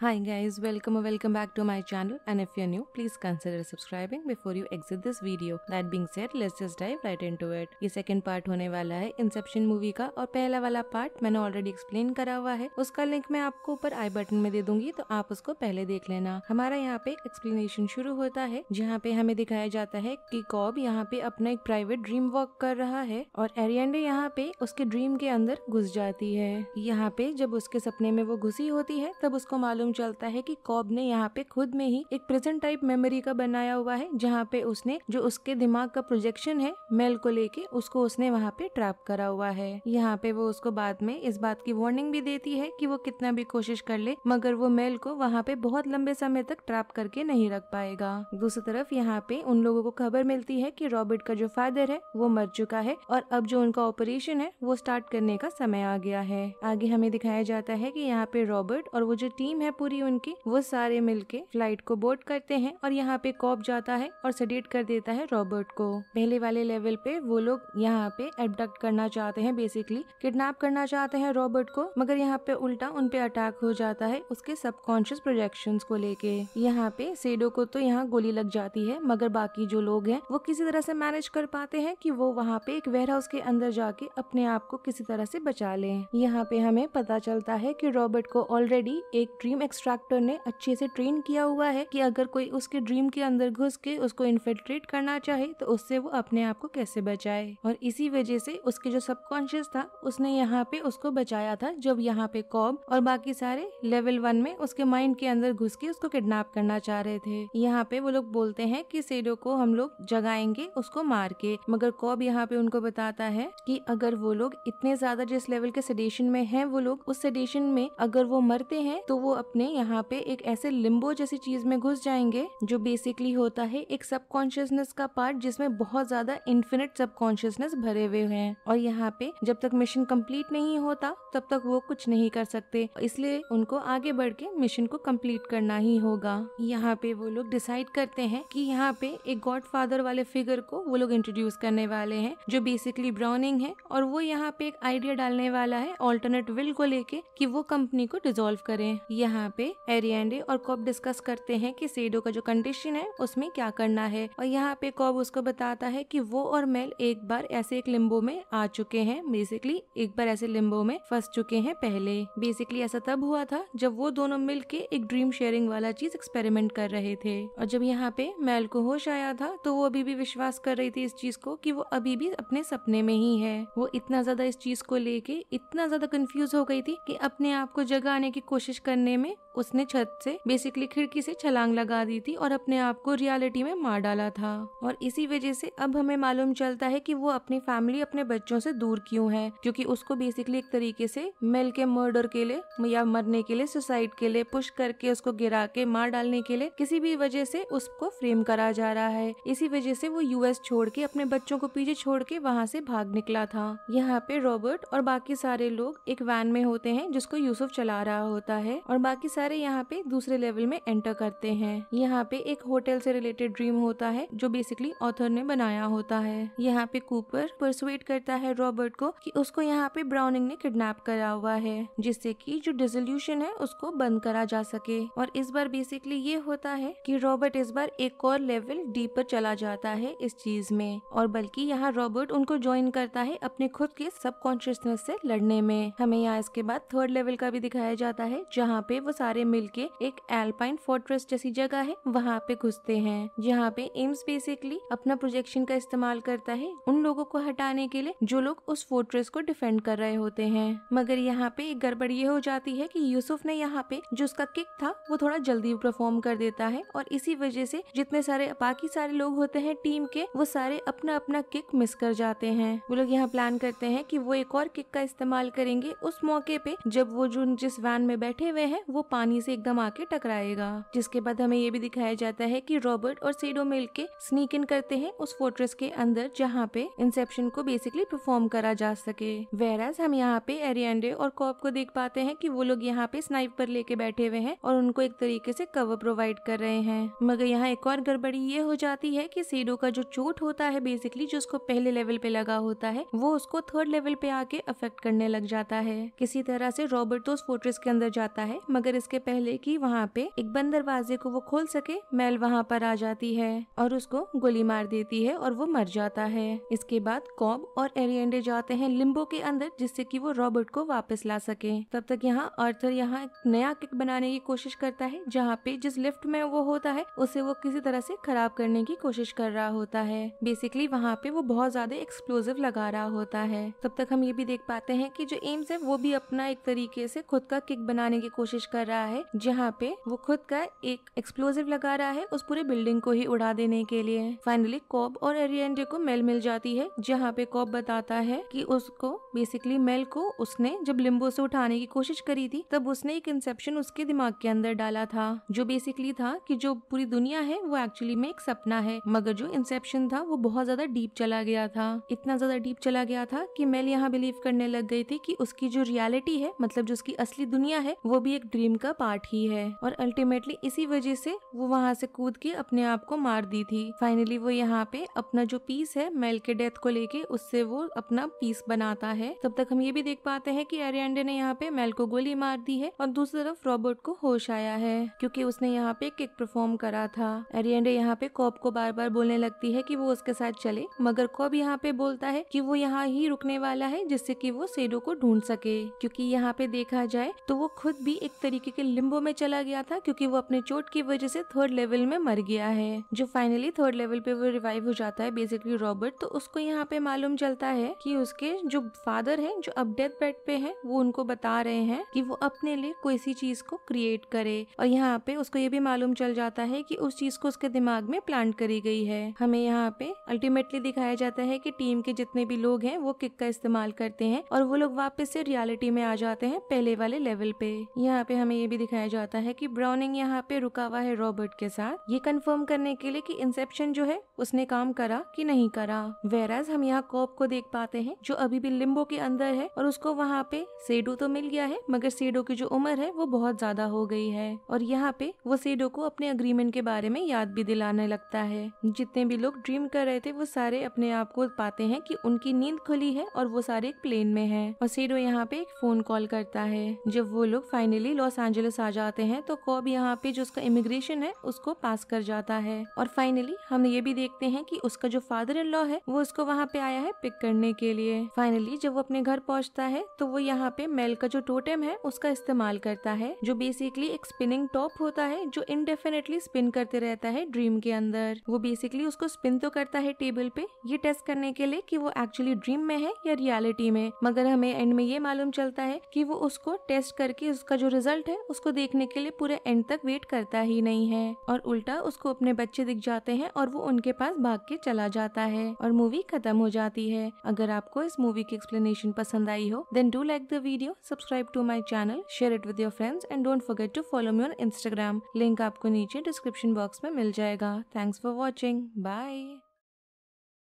Hi guys, welcome or welcome back to my channel and if you're new, please consider subscribing before you exit this video. That being said, let's just dive right into it. ये second part होने वाला है Inception movie का और पहला वाला part मैंने already explain करा हुआ है उसका link मैं आपको ऊपर I button में दे दूंगी तो आप उसको पहले देख लेना हमारा यहाँ पे explanation शुरू होता है जहाँ पे हमें दिखाया जाता है की कॉब यहाँ पे अपना एक private dream walk कर रहा है और एरियडे यहाँ पे उसके dream के अंदर घुस जाती है यहाँ पे जब उसके सपने में वो घुसी होती है तब उसको मालूम मालूम चलता है कि कॉब ने यहाँ पे खुद में ही एक प्रेजेंट टाइप मेमोरी का बनाया हुआ है जहाँ पे उसने जो उसके दिमाग का प्रोजेक्शन है मेल को लेके उसको उसने वहाँ पे ट्रैप करा हुआ है यहाँ पे वो उसको बाद में इस बात की वार्निंग भी देती है कि वो कितना भी कोशिश कर ले मगर वो मेल को वहाँ पे बहुत लंबे समय तक ट्रैप करके नहीं रख पाएगा दूसरी तरफ यहाँ पे उन लोगों को खबर मिलती है की रॉबर्ट का जो फादर है वो मर चुका है और अब जो उनका ऑपरेशन है वो स्टार्ट करने का समय आ गया है आगे हमें दिखाया जाता है कि यहाँ पे रॉबर्ट और वो जो टीम है पूरी उनकी वो सारे मिलके फ्लाइट को बोर्ड करते हैं और यहाँ पे कॉप जाता है और सडेट कर देता है रॉबर्ट को पहले वाले लेवल पे वो लोग यहाँ पे एबडक्ट करना चाहते हैं बेसिकली किडनैप करना चाहते हैं रॉबर्ट को मगर यहाँ पे उल्टा उनपे अटैक हो जाता है उसके सबकॉन्शियस प्रोजेक्शन को लेके यहाँ पे सेडो को तो यहाँ गोली लग जाती है मगर बाकी जो लोग हैं वो किसी तरह से मैनेज कर पाते हैं कि वो वहाँ पे एक वेयर हाउस के अंदर जाके अपने आप को किसी तरह से बचा लें यहाँ पे हमें पता चलता है कि रॉबर्ट को ऑलरेडी एक ड्रीम एक्सट्रैक्टर ने अच्छे से ट्रेन किया हुआ है कि अगर कोई उसके ड्रीम के अंदर घुस के उसको इन्फिल्ट्रेट करना चाहे तो उससे वो अपने आप को कैसे बचाए और इसी वजह से उसके जो सबकॉन्शियस था उसने यहाँ पे उसको बचाया था जब यहाँ पे कॉब और बाकी सारे लेवल वन में उसके माइंड के अंदर घुस के उसको किडनेप करना चाह रहे थे यहाँ पे वो लोग बोलते हैं कि सेडो को हम लोग जगाएंगे उसको मार के मगर कॉब यहाँ पे उनको बताता है कि अगर वो लोग इतने ज्यादा जिस लेवल के सेडेशन में है वो लोग उस सेडेशन में अगर वो मरते हैं तो वो अपने अपने यहाँ पे एक ऐसे लिम्बो जैसी चीज में घुस जाएंगे जो बेसिकली होता है एक सबकॉन्शियसनेस का पार्ट जिसमें बहुत ज्यादा इन्फिनिट सबकॉन्शियसनेस भरे हुए हैं और यहाँ पे जब तक मिशन कंप्लीट नहीं होता तब तक वो कुछ नहीं कर सकते इसलिए उनको आगे बढ़ के मिशन को कम्प्लीट करना ही होगा यहाँ पे वो लोग डिसाइड करते हैं कि यहाँ पे एक गॉड फादर वाले फिगर को वो लोग इंट्रोड्यूस करने वाले हैं जो बेसिकली ब्राउनिंग है और वो यहाँ पे एक आइडिया डालने वाला है ऑल्टरनेट विल को लेके कि वो कंपनी को डिजोल्व करें यहाँ यहाँ पे एरियडे और कॉप डिस्कस करते हैं कि सीडो का जो कंडीशन है उसमें क्या करना है और यहाँ पे कॉब उसको बताता है कि वो और मेल एक बार ऐसे एक लिम्बो में आ चुके हैं बेसिकली एक बार ऐसे लिम्बो में फंस चुके हैं पहले बेसिकली ऐसा तब हुआ था जब वो दोनों मिल के एक ड्रीम शेयरिंग वाला चीज एक्सपेरिमेंट कर रहे थे और जब यहाँ पे मैल को होश आया था तो वो अभी भी विश्वास कर रही थी इस चीज को की वो अभी भी अपने सपने में ही है वो इतना ज्यादा इस चीज को लेके इतना ज्यादा कंफ्यूज हो गई थी कि अपने आप को जगाने की कोशिश करने में उसने छत से बेसिकली खिड़की से छलांग लगा दी थी और अपने आप को रियलिटी में मार डाला था और इसी वजह से अब हमें मालूम चलता है कि वो अपनी फैमिली अपने बच्चों से दूर क्यों है क्योंकि उसको बेसिकली एक तरीके से मेल के मर्डर के लिए या मरने के लिए सुसाइड के लिए पुश करके उसको गिरा के मार डालने के लिए किसी भी वजह से उसको फ्रेम करा जा रहा है इसी वजह से वो यूएस छोड़ के अपने बच्चों को पीछे छोड़ के वहाँ से भाग निकला था यहाँ पे रॉबर्ट और बाकी सारे लोग एक वैन में होते हैं जिसको यूसुफ चला रहा होता है और बाकी के सारे यहाँ पे दूसरे लेवल में एंटर करते हैं यहाँ पे एक होटल से रिलेटेड ड्रीम होता है जो बेसिकली ऑथर ने बनाया होता है यहाँ पे कूपर परसुएट करता है रॉबर्ट को कि उसको यहाँ पे ब्राउनिंग ने किडनैप करा हुआ है जिससे कि जो डिजोल्यूशन है उसको बंद करा जा सके और इस बार बेसिकली ये होता है कि रॉबर्ट इस बार एक और लेवल डीपर चला जाता है इस चीज में और बल्कि यहाँ रॉबर्ट उनको ज्वाइन करता है अपने खुद के सबकॉन्शियसनेस से लड़ने में हमें यहाँ इसके बाद थर्ड लेवल का भी दिखाया जाता है जहाँ पे वो सारे मिलके एक एल्पाइन फोर्ट्रेस जैसी जगह है वहाँ पे घुसते हैं जहाँ पे एम्स बेसिकली अपना प्रोजेक्शन का इस्तेमाल करता है उन लोगों को हटाने के लिए जो लोग उस फोर्ट्रेस को डिफेंड कर रहे होते हैं मगर यहाँ पे एक गड़बड़ ये हो जाती है की यूसुफ ने यहाँ पे जो उसका किक था वो थोड़ा जल्दी परफॉर्म कर देता है और इसी वजह से जितने सारे बाकी सारे लोग होते हैं टीम के वो सारे अपना अपना किक मिस कर जाते हैं वो लोग यहाँ प्लान करते हैं कि वो एक और किक का इस्तेमाल करेंगे उस मौके पे जब वो जो जिस वैन में बैठे हुए हैं वो पानी से एकदम आके टकराएगा जिसके बाद हमें ये भी दिखाया जाता है कि रॉबर्ट और सीडो मिल के स्नीक इन करते हैं उस फोर्ट्रेस के अंदर जहाँ पे इंसेप्शन को बेसिकली परफॉर्म करा जा सके वेराज हम यहाँ पे एरियंडे और कॉप को देख पाते हैं कि वो लोग यहाँ पे स्नाइपर लेके बैठे हुए हैं और उनको एक तरीके से कवर प्रोवाइड कर रहे हैं मगर यहाँ एक और गड़बड़ी ये हो जाती है की सीडो का जो चोट होता है बेसिकली जो उसको पहले लेवल पे लगा होता है वो उसको थर्ड लेवल पे आके अफेक्ट करने लग जाता है किसी तरह से रॉबर्ट तो उस फोर्ट्रेस के अंदर जाता है मगर मगर इसके पहले कि वहाँ पे एक बंद दरवाजे को वो खोल सके मैल वहाँ पर आ जाती है और उसको गोली मार देती है और वो मर जाता है इसके बाद कॉब और एरियडे जाते हैं लिम्बो के अंदर जिससे कि वो रॉबर्ट को वापस ला सके तब तक यहाँ आर्थर यहाँ एक नया किक बनाने की कोशिश करता है जहाँ पे जिस लिफ्ट में वो होता है उसे वो किसी तरह से खराब करने की कोशिश कर रहा होता है बेसिकली वहाँ पे वो बहुत ज्यादा एक्सप्लोजिव लगा रहा होता है तब तक हम ये भी देख पाते हैं कि जो एम्स है वो भी अपना एक तरीके से खुद का किक बनाने की कोशिश कर कर रहा है जहाँ पे वो खुद का एक एक्सप्लोजिव लगा रहा है उस पूरे बिल्डिंग को ही उड़ा देने के लिए फाइनली कॉब और एरियंडे को मेल मिल जाती है जहाँ पे कॉब बताता है कि उसको बेसिकली मेल को उसने जब लिम्बो से उठाने की कोशिश करी थी तब उसने एक इंसेप्शन उसके दिमाग के अंदर डाला था जो बेसिकली था कि जो पूरी दुनिया है वो एक्चुअली में एक सपना है मगर जो इंसेप्शन था वो बहुत ज्यादा डीप चला गया था इतना ज्यादा डीप चला गया था कि मेल यहाँ बिलीव करने लग गई थी कि उसकी जो रियलिटी है मतलब जो उसकी असली दुनिया है वो भी एक ड्रीम ड्रीम का पार्ट ही है और अल्टीमेटली इसी वजह से वो वहाँ से कूद के अपने आप को मार दी थी फाइनली वो यहाँ पे अपना जो पीस है मेल के डेथ को लेके उससे वो अपना पीस बनाता है तब तक हम ये भी देख पाते हैं कि एरियडे ने यहाँ पे मेल को गोली मार दी है और दूसरी तरफ रॉबर्ट को होश आया है क्योंकि उसने यहाँ पे किक परफॉर्म करा था एरियंडे यहाँ पे कॉप को बार बार बोलने लगती है कि वो उसके साथ चले मगर कॉप यहाँ पे बोलता है कि वो यहाँ ही रुकने वाला है जिससे कि वो सेडो को ढूंढ सके क्योंकि यहाँ पे देखा जाए तो वो खुद भी एक तरीके तरीके के लिम्बो में चला गया था क्योंकि वो अपने चोट की वजह से थर्ड लेवल में मर गया है जो फाइनली थर्ड लेवल पे वो रिवाइव हो जाता है बेसिकली रॉबर्ट तो उसको यहाँ पे मालूम चलता है कि उसके जो फादर है जो अब डेथ बेड पे है वो उनको बता रहे हैं कि वो अपने लिए कोई सी चीज को क्रिएट करे और यहाँ पे उसको ये भी मालूम चल जाता है कि उस चीज को उसके दिमाग में प्लांट करी गई है हमें यहाँ पे अल्टीमेटली दिखाया जाता है कि टीम के जितने भी लोग हैं वो किक का इस्तेमाल करते हैं और वो लोग वापस से रियलिटी में आ जाते हैं पहले वाले लेवल पे यहाँ पे हम हमें ये भी दिखाया जाता है कि ब्राउनिंग यहाँ पे रुका हुआ है रॉबर्ट के साथ ये कंफर्म करने के लिए कि इंसेप्शन जो है उसने काम करा कि नहीं करा वेराज हम यहाँ कॉप को देख पाते हैं जो अभी भी लिम्बो के अंदर है और उसको वहाँ पे सेडो तो मिल गया है मगर सेडो की जो उम्र है वो बहुत ज्यादा हो गई है और यहाँ पे वो सेडो को अपने अग्रीमेंट के बारे में याद भी दिलाने लगता है जितने भी लोग ड्रीम कर रहे थे वो सारे अपने आप को पाते हैं कि उनकी नींद खुली है और वो सारे एक प्लेन में है और सेडो यहाँ पे एक फोन कॉल करता है जब वो लोग फाइनली लॉस लॉस एंजलिस आ जाते हैं तो कॉब यहाँ पे जो उसका इमिग्रेशन है उसको पास कर जाता है और फाइनली हम ये भी देखते हैं कि उसका जो फादर इन लॉ है वो उसको वहाँ पे आया है पिक करने के लिए फाइनली जब वो अपने घर पहुँचता है तो वो यहाँ पे मेल का जो टोटेम है उसका इस्तेमाल करता है जो बेसिकली एक स्पिनिंग टॉप होता है जो इनडेफिनेटली स्पिन करते रहता है ड्रीम के अंदर वो बेसिकली उसको स्पिन तो करता है टेबल पे ये टेस्ट करने के लिए की वो एक्चुअली ड्रीम में है या रियालिटी में मगर हमें एंड में ये मालूम चलता है की वो उसको टेस्ट करके उसका जो रिजल्ट एडल्ट है उसको देखने के लिए पूरे एंड तक वेट करता ही नहीं है और उल्टा उसको अपने बच्चे दिख जाते हैं और वो उनके पास भाग के चला जाता है और मूवी खत्म हो जाती है अगर आपको इस मूवी की एक्सप्लेनेशन पसंद आई हो then do like the video subscribe to my channel share it with your friends and don't forget to follow me on Instagram link आपको नीचे डिस्क्रिप्शन बॉक्स में मिल जाएगा थैंक्स फॉर वॉचिंग बाय